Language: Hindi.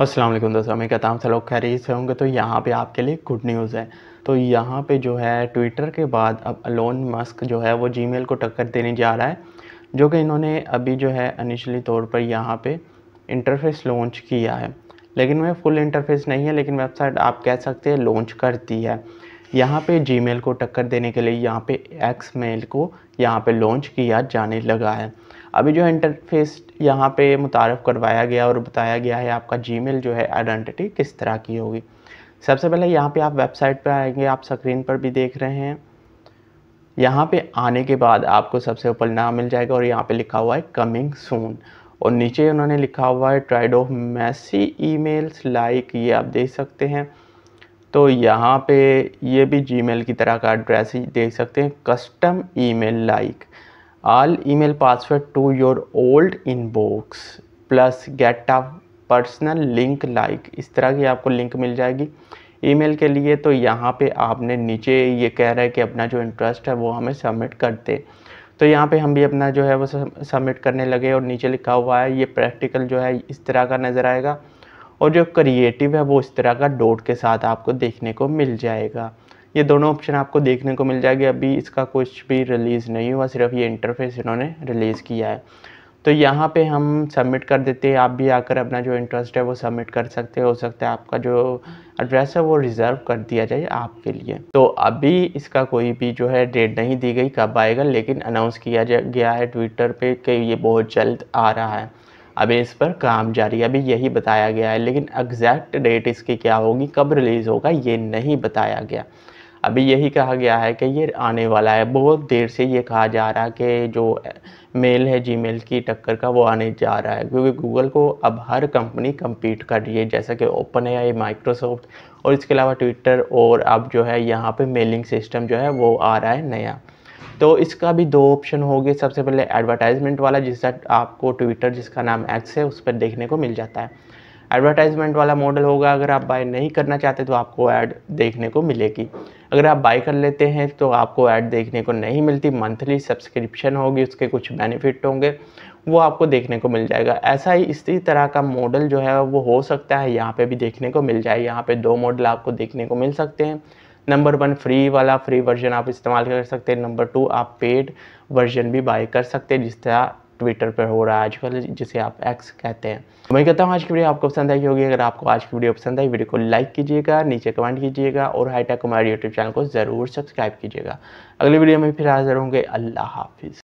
असलम दोस्तों मैं कहता हूँ सलोक खैरियत से होंगे तो यहाँ पे आपके लिए गुड न्यूज़ है तो यहाँ पे जो है ट्विटर के बाद अब अलोन मस्क जो है वो जीमेल को टक्कर देने जा रहा है जो कि इन्होंने अभी जो है अनिशली तौर पर यहाँ पे इंटरफेस लॉन्च किया है लेकिन वह फुल इंटरफेस नहीं है लेकिन वेबसाइट आप कह सकते हैं लॉन्च कर दी है यहाँ पे जीमेल को टक्कर देने के लिए यहाँ पे एक्स मेल को यहाँ पे लॉन्च किया जाने लगा है अभी जो इंटरफेस यहाँ पे मुतारफ़ करवाया गया और बताया गया है आपका जीमेल जो है आइडेंटिटी किस तरह की होगी सबसे पहले यहाँ पे आप वेबसाइट पर आएंगे आप स्क्रीन पर भी देख रहे हैं यहाँ पे आने के बाद आपको सबसे ऊपर नाम मिल जाएगा और यहाँ पे लिखा हुआ है कमिंग सून और नीचे उन्होंने लिखा हुआ है tired of messy emails like ये आप देख सकते हैं तो यहाँ पे ये भी जीमेल की तरह का एड्रेस ही देख सकते हैं custom email like all email password to your old inbox plus get a personal link like इस तरह की आपको लिंक मिल जाएगी ईमेल के लिए तो यहाँ पे आपने नीचे ये कह रहा है कि अपना जो इंटरेस्ट है वो हमें सबमिट कर दे तो यहाँ पे हम भी अपना जो है वो सबमिट करने लगे और नीचे लिखा हुआ है ये प्रैक्टिकल जो है इस तरह का नज़र आएगा और जो क्रिएटिव है वो इस तरह का डोट के साथ आपको देखने को मिल जाएगा ये दोनों ऑप्शन आपको देखने को मिल जाएगी अभी इसका कुछ भी रिलीज़ नहीं हुआ सिर्फ ये इंटरफेस इन्होंने रिलीज़ किया है तो यहाँ पे हम सबमिट कर देते हैं आप भी आकर अपना जो इंटरेस्ट है वो सबमिट कर सकते हो सकता है आपका जो एड्रेस है वो रिज़र्व कर दिया जाए आपके लिए तो अभी इसका कोई भी जो है डेट नहीं दी गई कब आएगा लेकिन अनाउंस किया गया है ट्विटर पे कि ये बहुत जल्द आ रहा है अभी इस पर काम जारी अभी यही बताया गया है लेकिन एग्जैक्ट डेट इसकी क्या होगी कब रिलीज़ होगा ये नहीं बताया गया अभी यही कहा गया है कि ये आने वाला है बहुत देर से ये कहा जा रहा है कि जो मेल है जीमेल की टक्कर का वो आने जा रहा है क्योंकि गूगल को अब हर कंपनी कम्पीट कर रही है जैसा कि ओपन है माइक्रोसॉफ्ट और इसके अलावा ट्विटर और अब जो है यहाँ पे मेलिंग सिस्टम जो है वो आ रहा है नया तो इसका भी दो ऑप्शन हो गए सबसे पहले एडवर्टाइजमेंट वाला जिसका आपको ट्विटर जिसका नाम एक्स है उस पर देखने को मिल जाता है एडवर्टाइजमेंट वाला मॉडल होगा अगर आप बाय नहीं करना चाहते तो आपको ऐड देखने को मिलेगी अगर आप बाय कर लेते हैं तो आपको ऐड देखने को नहीं मिलती मंथली सब्सक्रिप्शन होगी उसके कुछ बेनिफिट होंगे वो आपको देखने को मिल जाएगा ऐसा ही इसी तरह का मॉडल जो है वो हो सकता है यहाँ पे भी देखने को मिल जाए यहाँ पे दो मॉडल आपको देखने को मिल सकते हैं नंबर वन फ्री वाला फ्री वर्जन आप इस्तेमाल कर सकते हैं नंबर टू आप पेड वर्जन भी बाय कर सकते हैं जिस तरह ट्विटर पर हो रहा है आजकल जिसे आप एक्स कहते हैं मैं कहता हूँ आज की वीडियो आपको पसंद आई होगी अगर आपको आज की वीडियो पसंद आई वीडियो को लाइक कीजिएगा नीचे कमेंट कीजिएगा और हाईटेक हमारे यूट्यूब चैनल को ज़रूर सब्सक्राइब कीजिएगा अगली वीडियो में फिर हाजिर होंगे अल्लाह हाफिज़